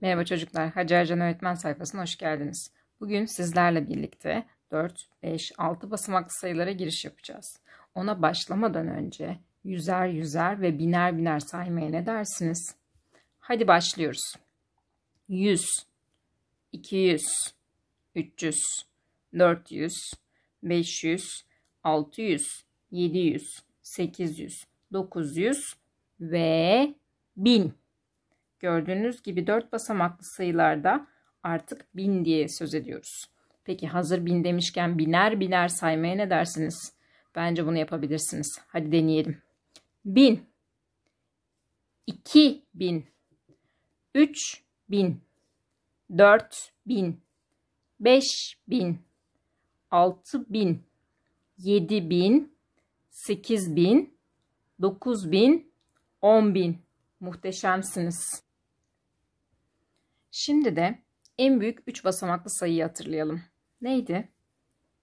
Merhaba çocuklar, Hacer Can Öğretmen sayfasına hoş geldiniz. Bugün sizlerle birlikte 4, 5, 6 basamaklı sayılara giriş yapacağız. Ona başlamadan önce yüzer yüzer ve biner biner saymaya ne dersiniz? Hadi başlıyoruz. 100, 200, 300, 400, 500, 600, 700, 800, 900 ve 1000. Gördüğünüz gibi 4 basamaklı sayılarda artık 1000 diye söz ediyoruz. Peki hazır 1000 demişken biner biner saymaya ne dersiniz? Bence bunu yapabilirsiniz. Hadi deneyelim. 1000 2000 3000 4000 5000 6000 7000 8000 9000 10000 muhteşemsiniz. Şimdi de en büyük 3 basamaklı sayıyı hatırlayalım. Neydi?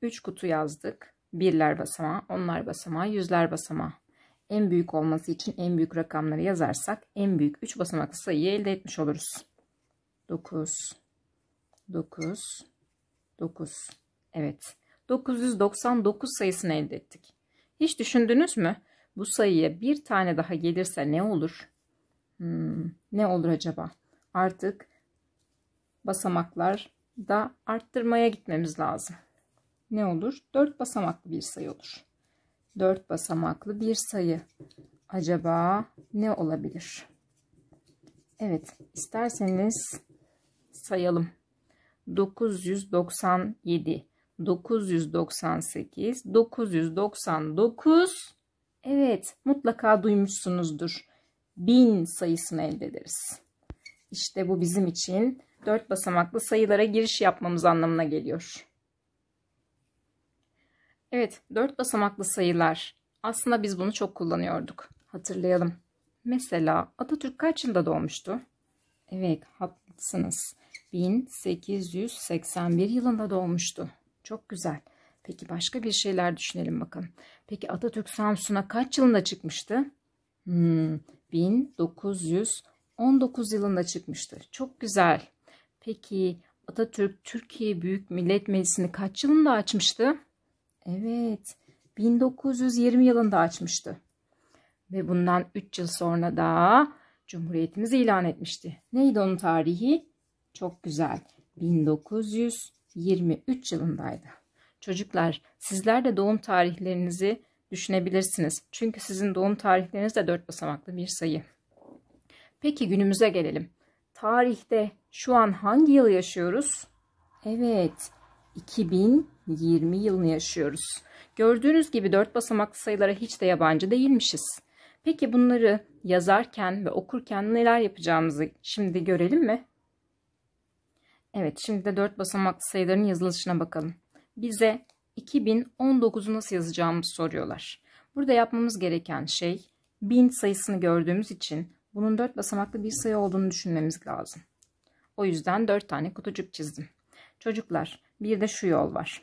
3 kutu yazdık. Birler basamağı, onlar basamağı, yüzler basamağı. En büyük olması için en büyük rakamları yazarsak en büyük 3 basamaklı sayıyı elde etmiş oluruz. 9 9 9 Evet. 999 sayısını elde ettik. Hiç düşündünüz mü? Bu sayıya bir tane daha gelirse ne olur? Hmm, ne olur acaba? Artık basamaklar da arttırmaya gitmemiz lazım. Ne olur? 4 basamaklı bir sayı olur. 4 basamaklı bir sayı acaba ne olabilir? Evet, isterseniz sayalım. 997, 998, 999. Evet, mutlaka duymuşsunuzdur. 1000 sayısını elde ederiz. İşte bu bizim için 4 basamaklı sayılara giriş yapmamız anlamına geliyor. Evet, 4 basamaklı sayılar. Aslında biz bunu çok kullanıyorduk. Hatırlayalım. Mesela Atatürk kaç yılında doğmuştu? Evet, haklısınız. 1881 yılında doğmuştu. Çok güzel. Peki başka bir şeyler düşünelim bakın. Peki Atatürk Samsun'a kaç yılında çıkmıştı? Hmm, 1919 yılında çıkmıştı. Çok güzel. Peki Atatürk Türkiye Büyük Millet Meclisi'ni kaç yılında açmıştı? Evet, 1920 yılında açmıştı. Ve bundan 3 yıl sonra da Cumhuriyetimizi ilan etmişti. Neydi onun tarihi? Çok güzel. 1923 yılındaydı. Çocuklar sizler de doğum tarihlerinizi düşünebilirsiniz. Çünkü sizin doğum tarihleriniz de dört basamaklı bir sayı. Peki günümüze gelelim. Tarihte şu an hangi yıl yaşıyoruz? Evet, 2020 yılını yaşıyoruz. Gördüğünüz gibi dört basamaklı sayılara hiç de yabancı değilmişiz. Peki bunları yazarken ve okurken neler yapacağımızı şimdi görelim mi? Evet, şimdi de dört basamaklı sayıların yazılışına bakalım. Bize 2019'u nasıl yazacağımızı soruyorlar. Burada yapmamız gereken şey 1000 sayısını gördüğümüz için bunun dört basamaklı bir sayı olduğunu düşünmemiz lazım. O yüzden 4 tane kutucuk çizdim. Çocuklar bir de şu yol var.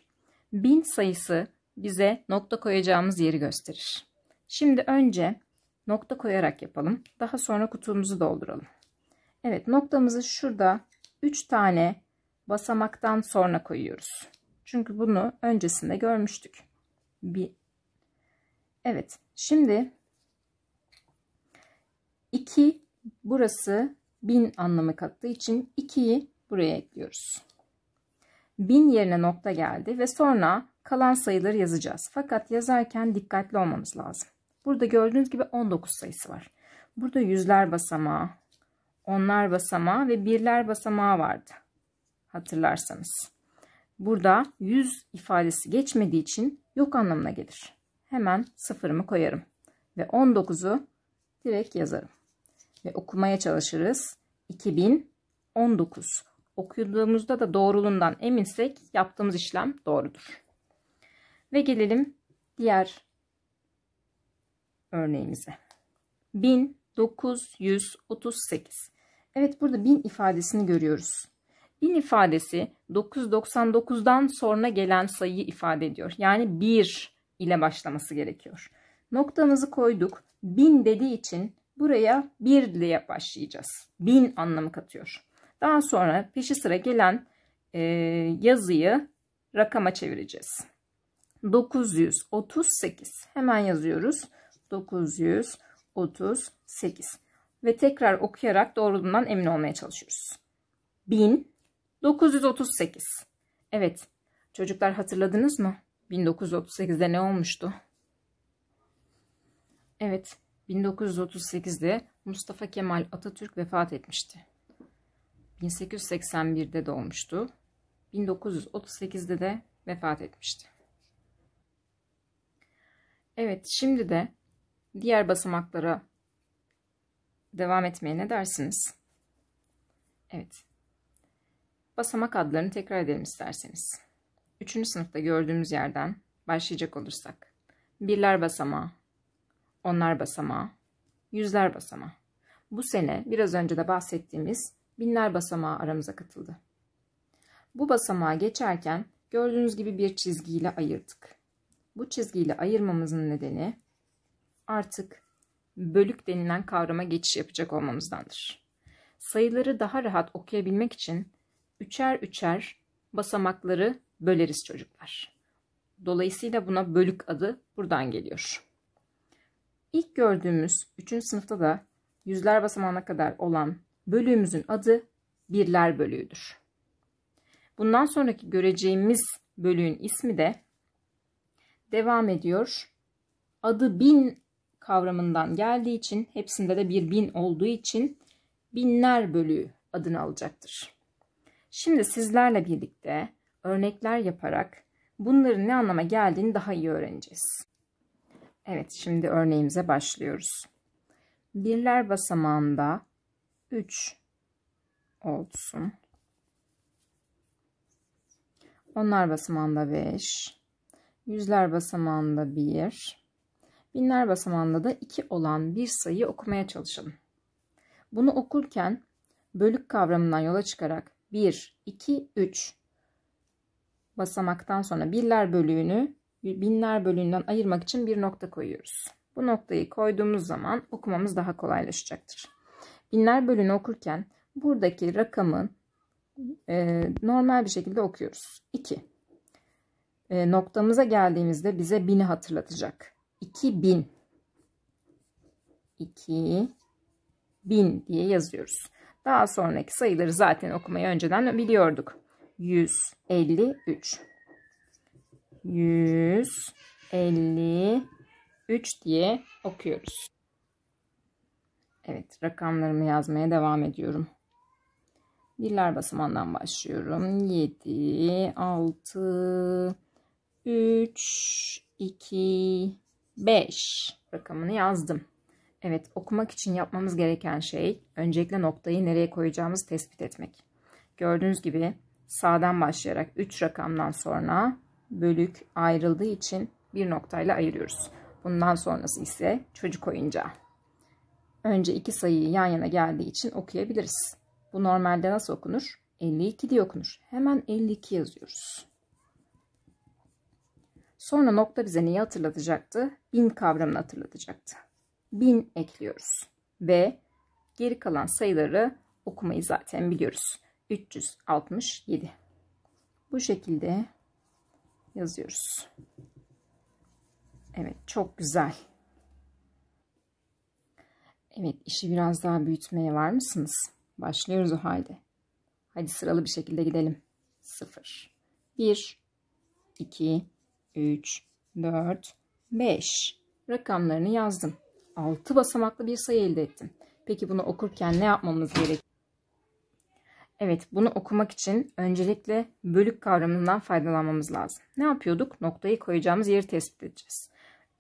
1000 sayısı bize nokta koyacağımız yeri gösterir. Şimdi önce nokta koyarak yapalım. Daha sonra kutumuzu dolduralım. Evet noktamızı şurada 3 tane basamaktan sonra koyuyoruz. Çünkü bunu öncesinde görmüştük. Bir... Evet şimdi 2 burası 1000 anlamı kattığı için 2'yi buraya ekliyoruz. 1000 yerine nokta geldi ve sonra kalan sayıları yazacağız. Fakat yazarken dikkatli olmamız lazım. Burada gördüğünüz gibi 19 sayısı var. Burada yüzler basamağı, onlar basamağı ve birler basamağı vardı. Hatırlarsanız. Burada 100 ifadesi geçmediği için yok anlamına gelir. Hemen sıfırımı koyarım ve 19'u direkt yazarım ve okumaya çalışırız. 2019. Okuduğumuzda da doğruluğundan eminsek yaptığımız işlem doğrudur. Ve gelelim diğer örneğimize. 1938. Evet burada 1000 ifadesini görüyoruz. 1000 ifadesi 999'dan sonra gelen sayıyı ifade ediyor. Yani 1 ile başlaması gerekiyor. Noktamızı koyduk. 1000 dediği için Buraya 1 ile başlayacağız. 1000 anlamı katıyor. Daha sonra peşi sıra gelen e, yazıyı rakama çevireceğiz. 938 hemen yazıyoruz. 938 ve tekrar okuyarak doğruluğundan emin olmaya çalışıyoruz. 1938 Evet çocuklar hatırladınız mı? 1938'de ne olmuştu? Evet 1938'de Mustafa Kemal Atatürk vefat etmişti. 1881'de doğmuştu. 1938'de de vefat etmişti. Evet, şimdi de diğer basamaklara devam etmeye ne dersiniz? Evet. Basamak adlarını tekrar edelim isterseniz. Üçüncü sınıfta gördüğümüz yerden başlayacak olursak. Birler basamağı, onlar basamağı, yüzler basamağı. Bu sene biraz önce de bahsettiğimiz binler basamağı aramıza katıldı. Bu basamağa geçerken gördüğünüz gibi bir çizgiyle ayırdık. Bu çizgiyle ayırmamızın nedeni artık bölük denilen kavrama geçiş yapacak olmamızdandır. Sayıları daha rahat okuyabilmek için üçer üçer basamakları böleriz çocuklar. Dolayısıyla buna bölük adı buradan geliyor. İlk gördüğümüz 3. sınıfta da yüzler basamağına kadar olan bölüğümüzün adı birler bölüğüdür. Bundan sonraki göreceğimiz bölüğün ismi de devam ediyor. Adı bin kavramından geldiği için hepsinde de bir bin olduğu için binler bölüğü adını alacaktır. Şimdi sizlerle birlikte örnekler yaparak bunların ne anlama geldiğini daha iyi öğreneceğiz. Evet şimdi örneğimize başlıyoruz. Birler basamağında 3 olsun. Onlar basamağında 5. Yüzler basamağında 1. Binler basamağında da 2 olan bir sayıyı okumaya çalışalım. Bunu okurken bölük kavramından yola çıkarak 1, 2, 3 basamaktan sonra birler bölüğünü binler bölüğünden ayırmak için bir nokta koyuyoruz. Bu noktayı koyduğumuz zaman okumamız daha kolaylaşacaktır. Binler bölüğünü okurken buradaki rakamın e, normal bir şekilde okuyoruz. 2. E, noktamıza geldiğimizde bize 1000'i hatırlatacak. 2000. 2000 diye yazıyoruz. Daha sonraki sayıları zaten okumayı önceden biliyorduk. 153. 153 diye okuyoruz. Evet rakamlarımı yazmaya devam ediyorum. Birler basamandan başlıyorum. 7, 6, 3, 2, 5 rakamını yazdım. Evet okumak için yapmamız gereken şey öncelikle noktayı nereye koyacağımızı tespit etmek. Gördüğünüz gibi sağdan başlayarak 3 rakamdan sonra bölük ayrıldığı için bir noktayla ayırıyoruz. Bundan sonrası ise çocuk oyuncağı. Önce iki sayıyı yan yana geldiği için okuyabiliriz. Bu normalde nasıl okunur? 52 diye okunur. Hemen 52 yazıyoruz. Sonra nokta bize neyi hatırlatacaktı? Bin kavramını hatırlatacaktı. Bin ekliyoruz. Ve geri kalan sayıları okumayı zaten biliyoruz. 367. Bu şekilde yazıyoruz. Evet çok güzel. Evet işi biraz daha büyütmeye var mısınız? Başlıyoruz o halde. Hadi sıralı bir şekilde gidelim. 0 1 2 3 4 5 rakamlarını yazdım. 6 basamaklı bir sayı elde ettim. Peki bunu okurken ne yapmamız gerekiyor? Evet bunu okumak için öncelikle bölük kavramından faydalanmamız lazım. Ne yapıyorduk? Noktayı koyacağımız yeri tespit edeceğiz.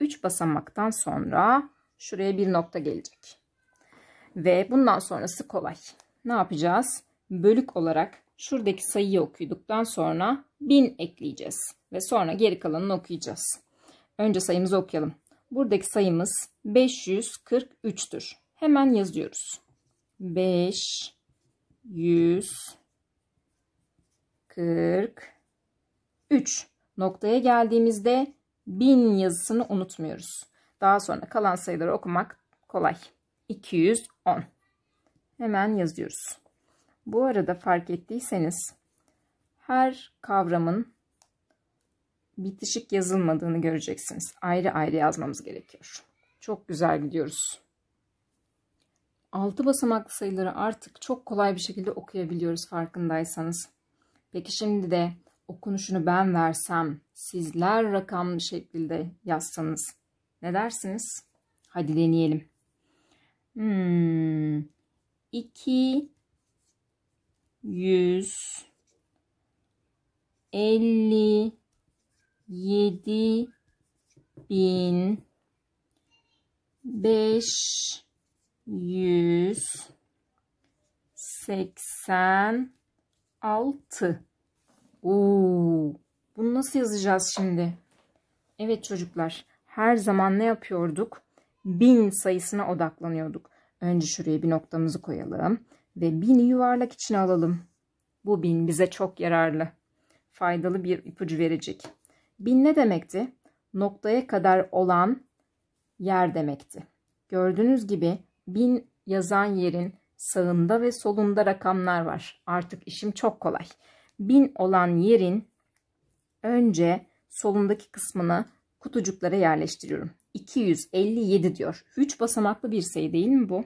3 basamaktan sonra şuraya bir nokta gelecek. Ve bundan sonrası kolay. Ne yapacağız? Bölük olarak şuradaki sayıyı okuduktan sonra 1000 ekleyeceğiz. Ve sonra geri kalanını okuyacağız. Önce sayımızı okuyalım. Buradaki sayımız 543'tür. Hemen yazıyoruz. 5 yüz kırk üç noktaya geldiğimizde bin yazısını unutmuyoruz. Daha sonra kalan sayıları okumak kolay. 210. Hemen yazıyoruz. Bu arada fark ettiyseniz her kavramın bitişik yazılmadığını göreceksiniz. Ayrı ayrı yazmamız gerekiyor. Çok güzel gidiyoruz altı basamaklı sayıları artık çok kolay bir şekilde okuyabiliyoruz farkındaysanız. Peki şimdi de okunuşunu ben versem, sizler rakamlı şekilde yazsanız ne dersiniz? Hadi deneyelim. Hmm, 2 100 50 bin 5 186. seksen Oo, bunu nasıl yazacağız şimdi? Evet çocuklar her zaman ne yapıyorduk? Bin sayısına odaklanıyorduk. Önce şuraya bir noktamızı koyalım ve bini yuvarlak içine alalım. Bu bin bize çok yararlı. Faydalı bir ipucu verecek. Bin ne demekti? Noktaya kadar olan yer demekti. Gördüğünüz gibi bin yazan yerin sağında ve solunda rakamlar var. Artık işim çok kolay. Bin olan yerin önce solundaki kısmını kutucuklara yerleştiriyorum. 257 diyor. 3 basamaklı bir sayı değil mi bu?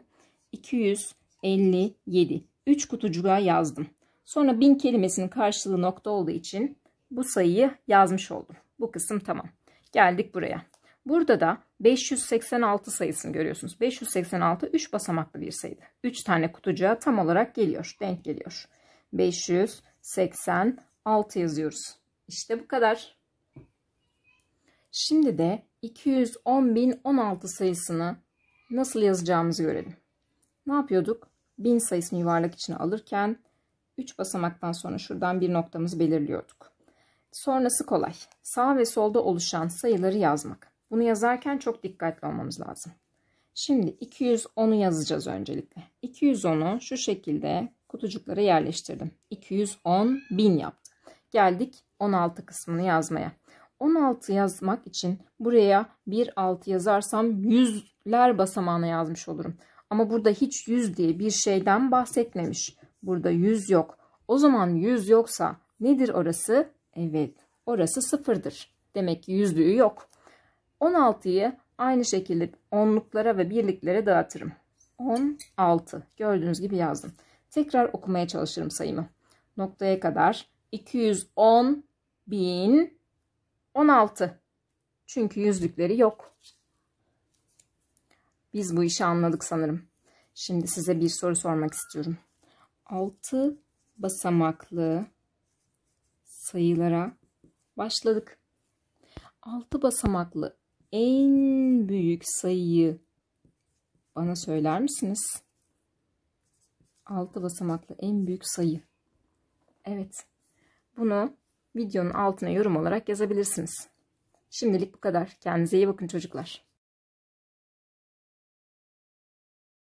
257. 3 kutucuğa yazdım. Sonra 1000 kelimesinin karşılığı nokta olduğu için bu sayıyı yazmış oldum. Bu kısım tamam. Geldik buraya. Burada da 586 sayısını görüyorsunuz. 586 3 basamaklı bir sayıydı. 3 tane kutucuğa tam olarak geliyor. Denk geliyor. 586 yazıyoruz. İşte bu kadar. Şimdi de 210.016 sayısını nasıl yazacağımızı görelim. Ne yapıyorduk? 1000 sayısını yuvarlak içine alırken 3 basamaktan sonra şuradan bir noktamızı belirliyorduk. Sonrası kolay. Sağ ve solda oluşan sayıları yazmak. Bunu yazarken çok dikkatli olmamız lazım. Şimdi 210'u yazacağız öncelikle. 210'u şu şekilde kutucuklara yerleştirdim. 210 bin yaptı. Geldik 16 kısmını yazmaya. 16 yazmak için buraya bir 6 yazarsam yüzler basamağına yazmış olurum. Ama burada hiç yüz diye bir şeyden bahsetmemiş. Burada yüz yok. O zaman yüz yoksa nedir orası? Evet orası sıfırdır. Demek ki yüzlüğü yok. 16'yı aynı şekilde onluklara ve birliklere dağıtırım. 16 gördüğünüz gibi yazdım. Tekrar okumaya çalışırım sayımı. Noktaya kadar 210 bin 16. Çünkü yüzlükleri yok. Biz bu işi anladık sanırım. Şimdi size bir soru sormak istiyorum. 6 basamaklı sayılara başladık. 6 basamaklı en büyük sayıyı bana söyler misiniz? 6 basamaklı en büyük sayı. Evet. Bunu videonun altına yorum olarak yazabilirsiniz. Şimdilik bu kadar. Kendinize iyi bakın çocuklar.